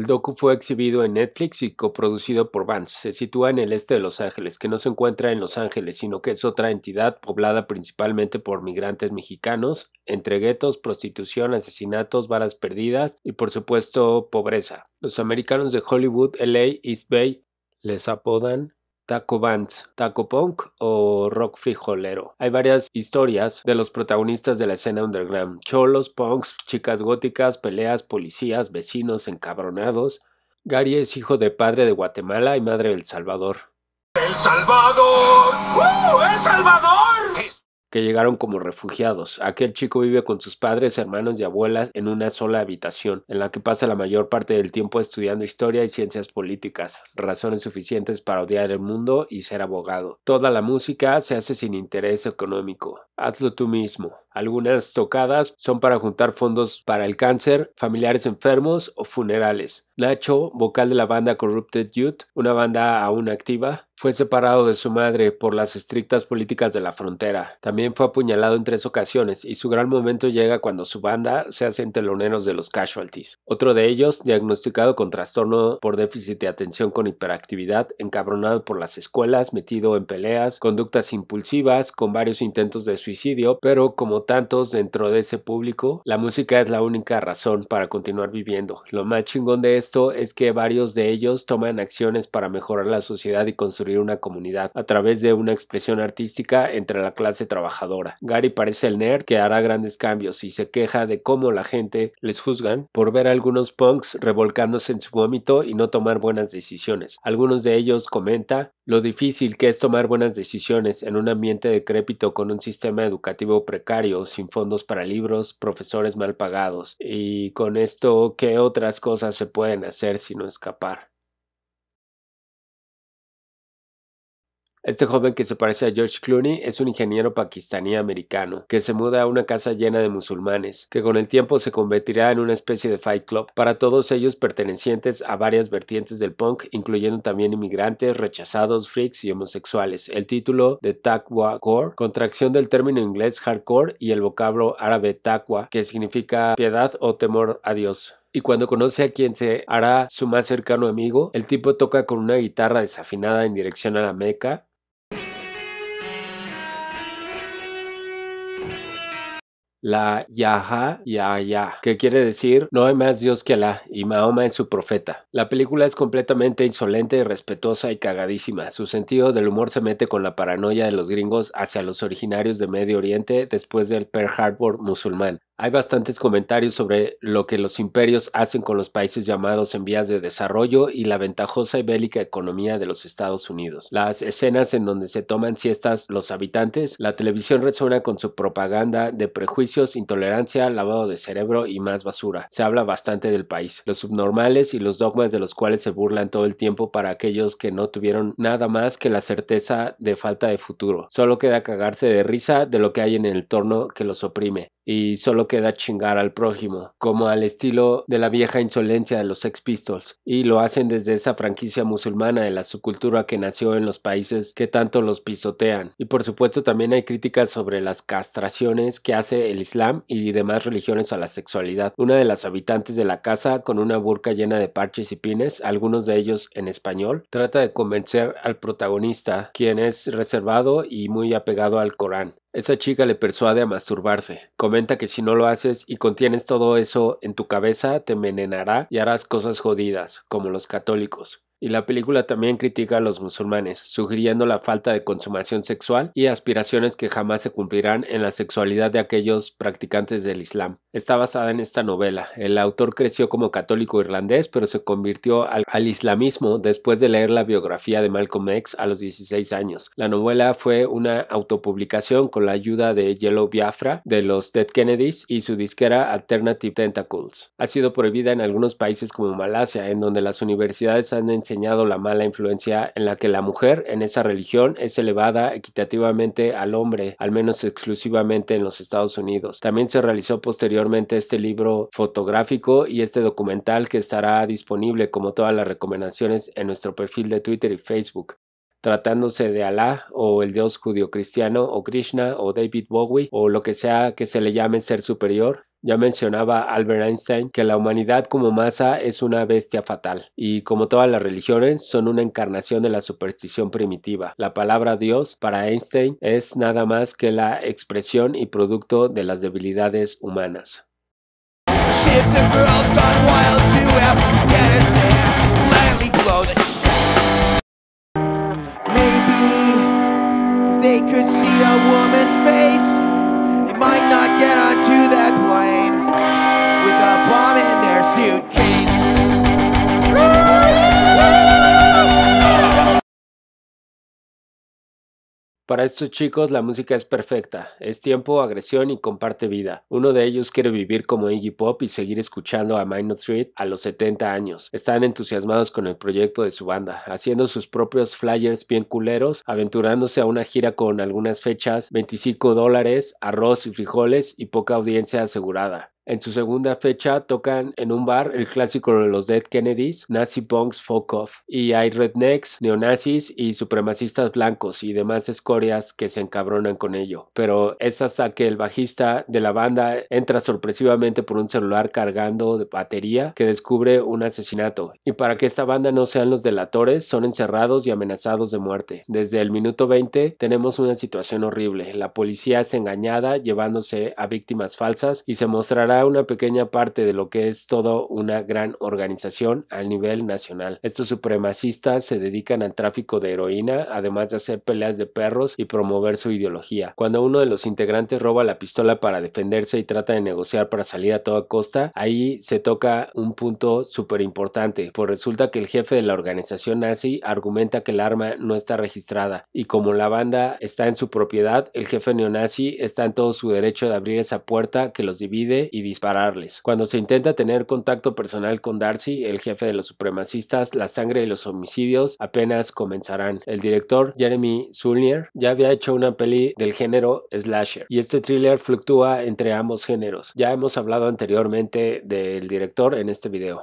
El docu fue exhibido en Netflix y coproducido por Vance. Se sitúa en el este de Los Ángeles, que no se encuentra en Los Ángeles, sino que es otra entidad poblada principalmente por migrantes mexicanos, entre guetos, prostitución, asesinatos, balas perdidas y por supuesto pobreza. Los americanos de Hollywood, LA, East Bay les apodan taco bands, taco punk o rock frijolero. Hay varias historias de los protagonistas de la escena underground, cholos, punks, chicas góticas, peleas, policías, vecinos encabronados. Gary es hijo de padre de Guatemala y madre del Salvador. El Salvador. El Salvador. ¡Uh! que llegaron como refugiados. Aquel chico vive con sus padres, hermanos y abuelas en una sola habitación, en la que pasa la mayor parte del tiempo estudiando historia y ciencias políticas, razones suficientes para odiar el mundo y ser abogado. Toda la música se hace sin interés económico. Hazlo tú mismo. Algunas tocadas son para juntar fondos para el cáncer, familiares enfermos o funerales. Nacho, vocal de la banda Corrupted Youth, una banda aún activa, fue separado de su madre por las estrictas políticas de la frontera. También fue apuñalado en tres ocasiones y su gran momento llega cuando su banda se hace teloneros de los casualties. Otro de ellos, diagnosticado con trastorno por déficit de atención con hiperactividad, encabronado por las escuelas, metido en peleas, conductas impulsivas, con varios intentos de suicidio, pero como tantos dentro de ese público, la música es la única razón para continuar viviendo. Lo más chingón de esto es que varios de ellos toman acciones para mejorar la sociedad y construir una comunidad a través de una expresión artística entre la clase trabajadora. Gary parece el nerd que hará grandes cambios y se queja de cómo la gente les juzgan por ver a algunos punks revolcándose en su vómito y no tomar buenas decisiones. Algunos de ellos comenta lo difícil que es tomar buenas decisiones en un ambiente decrépito con un sistema educativo precario, sin fondos para libros, profesores mal pagados y con esto qué otras cosas se pueden hacer sino escapar. Este joven que se parece a George Clooney es un ingeniero pakistaní americano que se muda a una casa llena de musulmanes, que con el tiempo se convertirá en una especie de fight club para todos ellos pertenecientes a varias vertientes del punk, incluyendo también inmigrantes, rechazados, freaks y homosexuales. El título de Taqwa Core, contracción del término inglés hardcore y el vocablo árabe taqwa, que significa piedad o temor a Dios y cuando conoce a quien se hará su más cercano amigo, el tipo toca con una guitarra desafinada en dirección a la Meca la Yaha ya, que quiere decir no hay más Dios que Alá y Mahoma es su profeta. La película es completamente insolente, irrespetuosa y cagadísima. Su sentido del humor se mete con la paranoia de los gringos hacia los originarios de Medio Oriente después del Pearl Harbor musulmán. Hay bastantes comentarios sobre lo que los imperios hacen con los países llamados en vías de desarrollo y la ventajosa y bélica economía de los Estados Unidos. Las escenas en donde se toman siestas los habitantes, la televisión resuena con su propaganda de prejuicios, intolerancia, lavado de cerebro y más basura. Se habla bastante del país, los subnormales y los dogmas de los cuales se burlan todo el tiempo para aquellos que no tuvieron nada más que la certeza de falta de futuro. Solo queda cagarse de risa de lo que hay en el entorno que los oprime y solo queda chingar al prójimo, como al estilo de la vieja insolencia de los Sex y lo hacen desde esa franquicia musulmana de la subcultura que nació en los países que tanto los pisotean. Y por supuesto también hay críticas sobre las castraciones que hace el Islam y demás religiones a la sexualidad. Una de las habitantes de la casa, con una burca llena de parches y pines, algunos de ellos en español, trata de convencer al protagonista, quien es reservado y muy apegado al Corán, esa chica le persuade a masturbarse. Comenta que si no lo haces y contienes todo eso en tu cabeza, te envenenará y harás cosas jodidas, como los católicos y la película también critica a los musulmanes, sugiriendo la falta de consumación sexual y aspiraciones que jamás se cumplirán en la sexualidad de aquellos practicantes del Islam. Está basada en esta novela. El autor creció como católico irlandés, pero se convirtió al, islamismo después de leer la biografía de Malcolm X a los 16 años. La novela fue una autopublicación con la ayuda de Yellow Biafra, de los Dead Kennedys y su disquera Alternative Tentacles. Ha sido prohibida en algunos países como Malasia, en donde las universidades han la mala influencia en la que la mujer en esa religión es elevada equitativamente al hombre, al menos exclusivamente en los Estados Unidos. También se realizó posteriormente este libro fotográfico y este documental que estará disponible como todas las recomendaciones en nuestro perfil de Twitter y Facebook tratándose de Alá o el dios judío cristiano o Krishna o David Bowie o lo que sea que se le llame ser superior, ya mencionaba Albert Einstein que la humanidad como masa es una bestia fatal y como todas las religiones son una encarnación de la superstición primitiva. La palabra Dios para Einstein es nada más que la expresión y producto de las debilidades humanas. Para estos chicos la música es perfecta, es tiempo, agresión y comparte vida. Uno de ellos quiere vivir como Iggy Pop y seguir escuchando a Minor Street a los 70 años. Están entusiasmados con el proyecto de su banda, haciendo sus propios flyers bien culeros, aventurándose a una gira con algunas fechas, 25 dólares, arroz y frijoles y poca audiencia asegurada. En su segunda fecha tocan en un bar el clásico de los Dead Kennedys, Nazi Punks Folk Off, y hay rednecks, neonazis y supremacistas blancos y demás escorias que se encabronan con ello. Pero es hasta que el bajista de la banda entra sorpresivamente por un celular cargando de batería que descubre un asesinato. Y para que esta banda no sean los delatores, son encerrados y amenazados de muerte. Desde el minuto 20 tenemos una situación horrible. La policía es engañada llevándose a víctimas falsas y se mostrará una pequeña parte de lo que es todo una gran organización a nivel nacional. Estos supremacistas se dedican al tráfico de heroína, además de hacer peleas de perros y promover su ideología. Cuando uno de los integrantes roba la pistola para defenderse y trata de negociar para salir a toda costa, ahí se toca un punto súper importante, pues resulta que el jefe de la organización nazi argumenta que el arma no está registrada y como la banda está en su propiedad, el jefe neonazi está en todo su derecho de abrir esa puerta que los divide y dispararles. Cuando se intenta tener contacto personal con Darcy, el jefe de los supremacistas, la sangre y los homicidios apenas comenzarán. El director Jeremy Zulnier ya había hecho una peli del género slasher y este thriller fluctúa entre ambos géneros. Ya hemos hablado anteriormente del director en este video.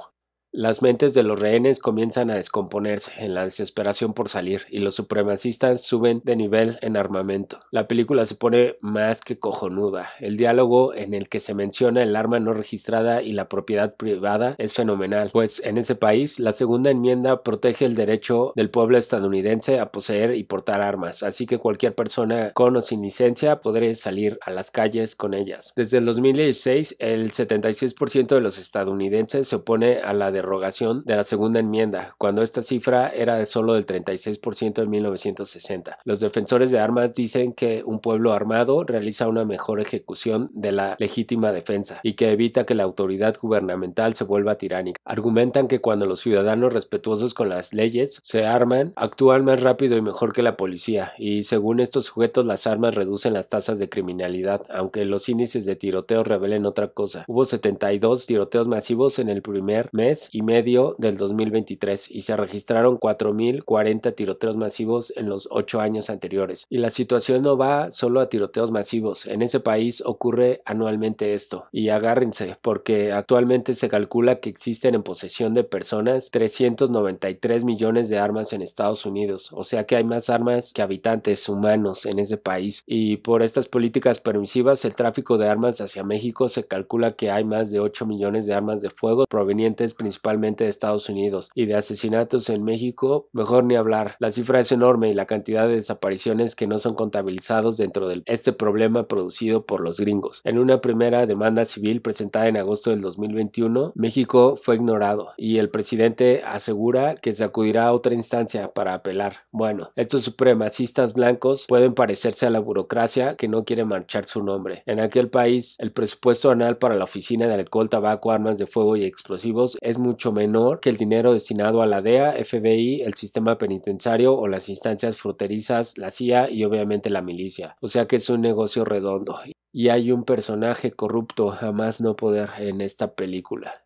Las mentes de los rehenes comienzan a descomponerse en la desesperación por salir y los supremacistas suben de nivel en armamento. La película se pone más que cojonuda. El diálogo en el que se menciona el arma no registrada y la propiedad privada es fenomenal, pues en ese país la segunda enmienda protege el derecho del pueblo estadounidense a poseer y portar armas, así que cualquier persona con o sin licencia podrá salir a las calles con ellas. Desde el 2016, el 76% de los estadounidenses se opone a la derogación de la segunda enmienda, cuando esta cifra era de solo del 36% en 1960. Los defensores de armas dicen que un pueblo armado realiza una mejor ejecución de la legítima defensa y que evita que la autoridad gubernamental se vuelva tiránica. Argumentan que cuando los ciudadanos respetuosos con las leyes se arman, actúan más rápido y mejor que la policía, y según estos sujetos las armas reducen las tasas de criminalidad, aunque los índices de tiroteos revelen otra cosa. Hubo 72 tiroteos masivos en el primer mes y medio del 2023 y se registraron 4.040 tiroteos masivos en los ocho años anteriores. Y la situación no va solo a tiroteos masivos, en ese país ocurre anualmente esto. Y agárrense, porque actualmente se calcula que existen en posesión de personas 393 millones de armas en Estados Unidos, o sea que hay más armas que habitantes humanos en ese país. Y por estas políticas permisivas, el tráfico de armas hacia México se calcula que hay más de 8 millones de armas de fuego provenientes principalmente principalmente de Estados Unidos, y de asesinatos en México, mejor ni hablar. La cifra es enorme y la cantidad de desapariciones que no son contabilizados dentro de este problema producido por los gringos. En una primera demanda civil presentada en agosto del 2021, México fue ignorado y el presidente asegura que se acudirá a otra instancia para apelar. Bueno, estos supremacistas blancos pueden parecerse a la burocracia que no quiere marchar su nombre. En aquel país, el presupuesto anual para la Oficina de Alcohol, Tabaco, Armas de Fuego y Explosivos es muy mucho menor que el dinero destinado a la DEA, FBI, el sistema penitenciario o las instancias fruterizas, la CIA y obviamente la milicia. O sea que es un negocio redondo. Y hay un personaje corrupto jamás no poder en esta película.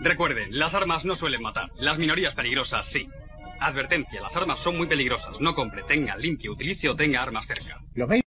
Recuerden, las armas no suelen matar, las minorías peligrosas sí. Advertencia, las armas son muy peligrosas, no compre, tenga, limpie, utilice o tenga armas cerca. ¿Lo veis?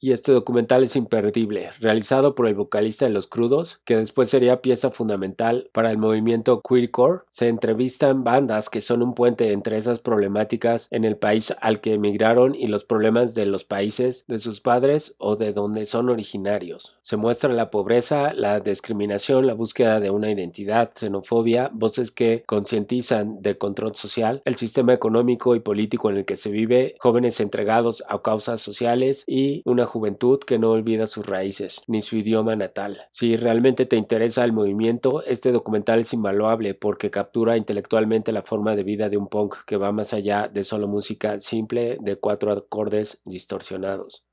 y este documental es imperdible, realizado por el vocalista de Los Crudos, que después sería pieza fundamental para el movimiento queercore. Se entrevistan bandas que son un puente entre esas problemáticas en el país al que emigraron y los problemas de los países de sus padres o de donde son originarios. Se muestra la pobreza, la discriminación, la búsqueda de una identidad, xenofobia, voces que concientizan de control social, el sistema económico y político en el que se vive, jóvenes entregados a causas sociales y una juventud que no olvida sus raíces, ni su idioma natal. Si realmente te interesa el movimiento, este documental es invaluable porque captura intelectualmente la forma de vida de un punk que va más allá de solo música simple de cuatro acordes distorsionados.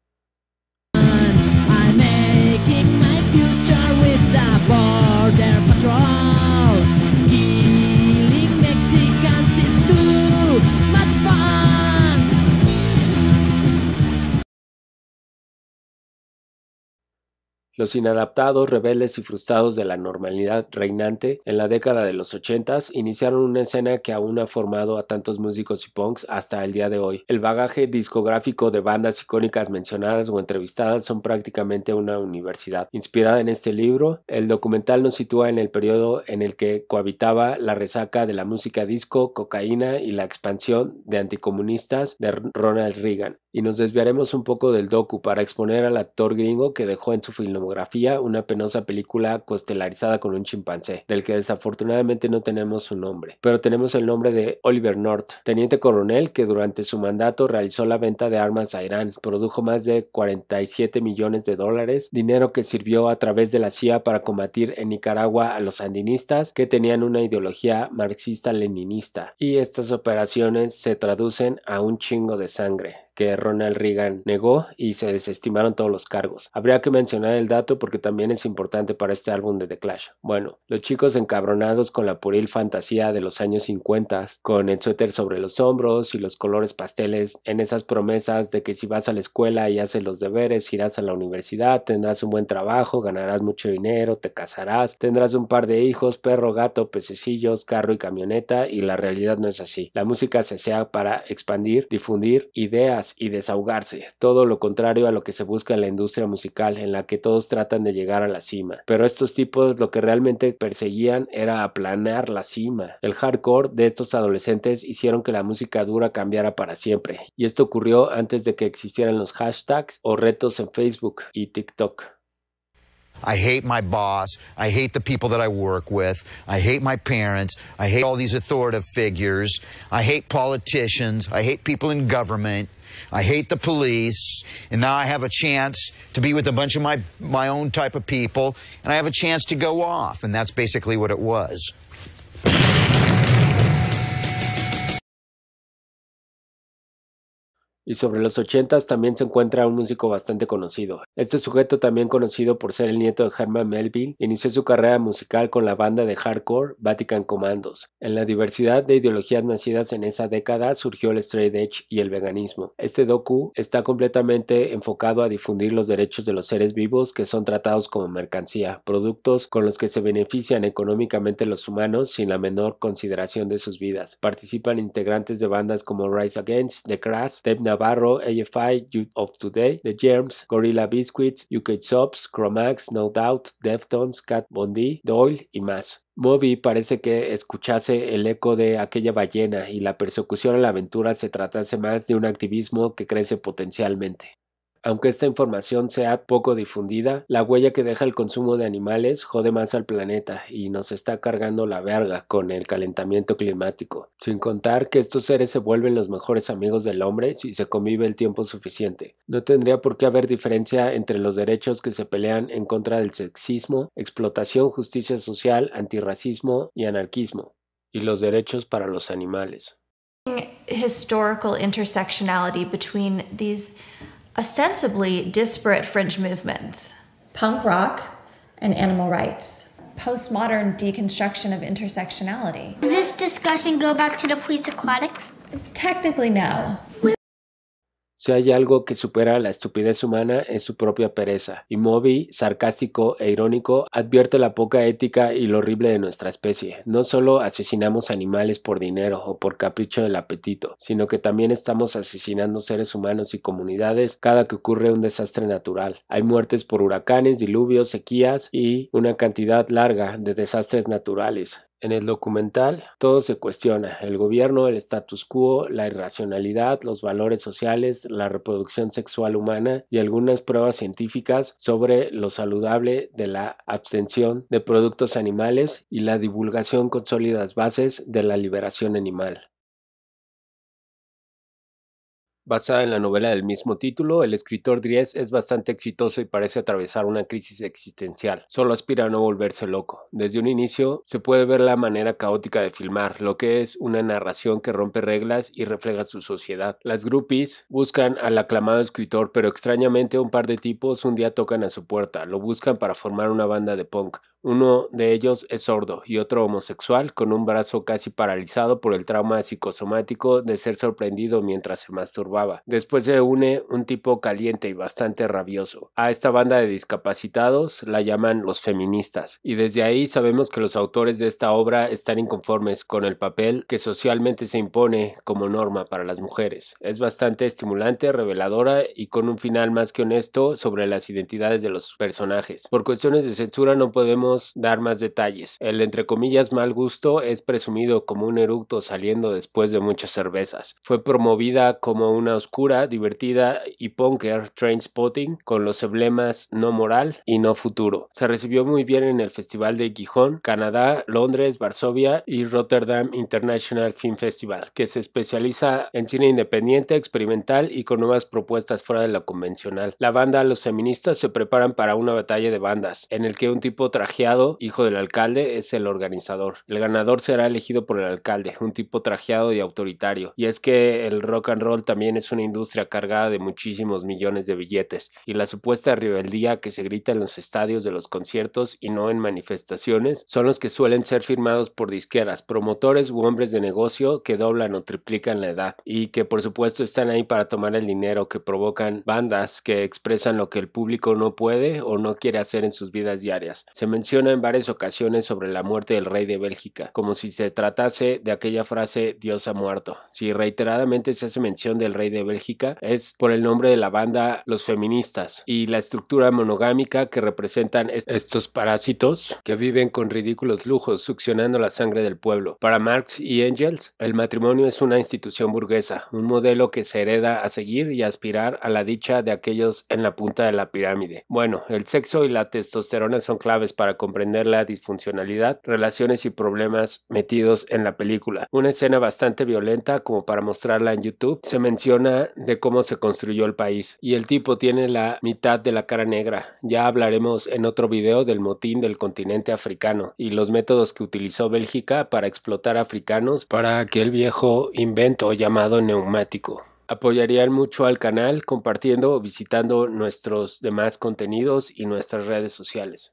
Los inadaptados, rebeldes y frustrados de la normalidad reinante en la década de los 80 iniciaron una escena que aún ha formado a tantos músicos y punks hasta el día de hoy. El bagaje discográfico de bandas icónicas mencionadas o entrevistadas son prácticamente una universidad. Inspirada en este libro, el documental nos sitúa en el periodo en el que cohabitaba la resaca de la música disco, cocaína y la expansión de anticomunistas de Ronald Reagan. Y nos desviaremos un poco del docu para exponer al actor gringo que dejó en su filmografía una penosa película costelarizada con un chimpancé, del que desafortunadamente no tenemos su nombre, pero tenemos el nombre de Oliver North, teniente coronel que durante su mandato realizó la venta de armas a Irán, produjo más de 47 millones de dólares, dinero que sirvió a través de la CIA para combatir en Nicaragua a los sandinistas que tenían una ideología marxista-leninista, y estas operaciones se traducen a un chingo de sangre que Ronald Reagan negó y se desestimaron todos los cargos. Habría que mencionar el dato porque también es importante para este álbum de The Clash. Bueno, los chicos encabronados con la puril fantasía de los años 50, con el suéter sobre los hombros y los colores pasteles, en esas promesas de que si vas a la escuela y haces los deberes, irás a la universidad, tendrás un buen trabajo, ganarás mucho dinero, te casarás, tendrás un par de hijos, perro, gato, pececillos, carro y camioneta, y la realidad no es así. La música se hace para expandir, difundir ideas, y desahogarse, todo lo contrario a lo que se busca en la industria musical en la que todos tratan de llegar a la cima. Pero estos tipos lo que realmente perseguían era aplanar la cima. El hardcore de estos adolescentes hicieron que la música dura cambiara para siempre, y esto ocurrió antes de que existieran los hashtags o retos en Facebook y TikTok. I hate my boss. I hate the people that I work with. I hate my parents. I hate all these authoritative figures. I hate politicians. I hate people in government. I hate the police, and now I have a chance to be with a bunch of my, my own type of people, and I have a chance to go off. And that's basically what it was. y sobre los 80 también se encuentra un músico bastante conocido. Este sujeto, también conocido por ser el nieto de Herman Melville, inició su carrera musical con la banda de hardcore Vatican Commandos. En la diversidad de ideologías nacidas en esa década surgió el straight edge y el veganismo. Este docu está completamente enfocado a difundir los derechos de los seres vivos que son tratados como mercancía, productos con los que se benefician económicamente los humanos sin la menor consideración de sus vidas. Participan integrantes de bandas como Rise Against, The Crash, Navarro, AFI, Youth of Today, The Germs, Gorilla Biscuits, UK Shops, Chromax, No Doubt, Deftones, Cat Bondi, Doyle y más. Moby parece que escuchase el eco de aquella ballena y la persecución a la aventura se tratase más de un activismo que crece potencialmente. Aunque esta información sea poco difundida, la huella que deja el consumo de animales jode más al planeta y nos está cargando la verga con el calentamiento climático. Sin contar que estos seres se vuelven los mejores amigos del hombre si se convive el tiempo suficiente. No tendría por qué haber diferencia entre los derechos que se pelean en contra del sexismo, explotación, justicia social, antirracismo y anarquismo, y los derechos para los animales. ostensibly disparate fringe movements punk rock and animal rights, postmodern deconstruction of intersectionality. Does this discussion go back to the police aquatics? Technically, no. Si hay algo que supera la estupidez humana es su propia pereza. Y Moby, sarcástico e irónico, advierte la poca ética y lo horrible de nuestra especie. No solo asesinamos animales por dinero o por capricho del apetito, sino que también estamos asesinando seres humanos y comunidades cada que ocurre un desastre natural. Hay muertes por huracanes, diluvios, sequías y una cantidad larga de desastres naturales. En el documental todo se cuestiona, el gobierno, el status quo, la irracionalidad, los valores sociales, la reproducción sexual humana y algunas pruebas científicas sobre lo saludable de la abstención de productos animales y la divulgación con sólidas bases de la liberación animal. Basada en la novela del mismo título, el escritor Dries es bastante exitoso y parece atravesar una crisis existencial. Solo aspira a no volverse loco. Desde un inicio se puede ver la manera caótica de filmar, lo que es una narración que rompe reglas y refleja su sociedad. Las groupies buscan al aclamado escritor, pero extrañamente un par de tipos un día tocan a su puerta. Lo buscan para formar una banda de punk. Uno de ellos es sordo y otro homosexual con un brazo casi paralizado por el trauma psicosomático de ser sorprendido mientras se masturba. Después se une un tipo caliente y bastante rabioso. A esta banda de discapacitados la llaman los feministas, y desde ahí sabemos que los autores de esta obra están inconformes con el papel que socialmente se impone como norma para las mujeres. Es bastante estimulante, reveladora y con un final más que honesto sobre las identidades de los personajes. Por cuestiones de censura no podemos dar más detalles. El entre comillas mal gusto es presumido como un eructo saliendo después de muchas cervezas. Fue promovida como un una oscura, divertida y punker Train Spotting con los emblemas No Moral y No Futuro. Se recibió muy bien en el Festival de Gijón, Canadá, Londres, Varsovia y Rotterdam International Film Festival, que se especializa en cine independiente, experimental y con nuevas propuestas fuera de lo convencional. La banda Los Feministas se preparan para una batalla de bandas, en el que un tipo trajeado, hijo del alcalde, es el organizador. El ganador será elegido por el alcalde, un tipo trajeado y autoritario. Y es que el rock and roll también es una industria cargada de muchísimos millones de billetes y la supuesta rebeldía que se grita en los estadios de los conciertos y no en manifestaciones son los que suelen ser firmados por disqueras, promotores u hombres de negocio que doblan o triplican la edad y que por supuesto están ahí para tomar el dinero que provocan bandas que expresan lo que el público no puede o no quiere hacer en sus vidas diarias. Se menciona en varias ocasiones sobre la muerte del rey de Bélgica, como si se tratase de aquella frase Dios ha muerto. Si reiteradamente se hace mención del rey y de Bélgica, es por el nombre de la banda Los Feministas y la estructura monogámica que representan estos parásitos que viven con ridículos lujos succionando la sangre del pueblo. Para Marx y Engels, el matrimonio es una institución burguesa, un modelo que se hereda a seguir y aspirar a la dicha de aquellos en la punta de la pirámide. Bueno, el sexo y la testosterona son claves para comprender la disfuncionalidad, relaciones y problemas metidos en la película. Una escena bastante violenta como para mostrarla en YouTube se menciona de cómo se construyó el país. Y el tipo tiene la mitad de la cara negra. Ya hablaremos en otro video del motín del continente africano y los métodos que utilizó Bélgica para explotar africanos para aquel viejo invento llamado neumático. Apoyarían mucho al canal compartiendo o visitando nuestros demás contenidos y nuestras redes sociales.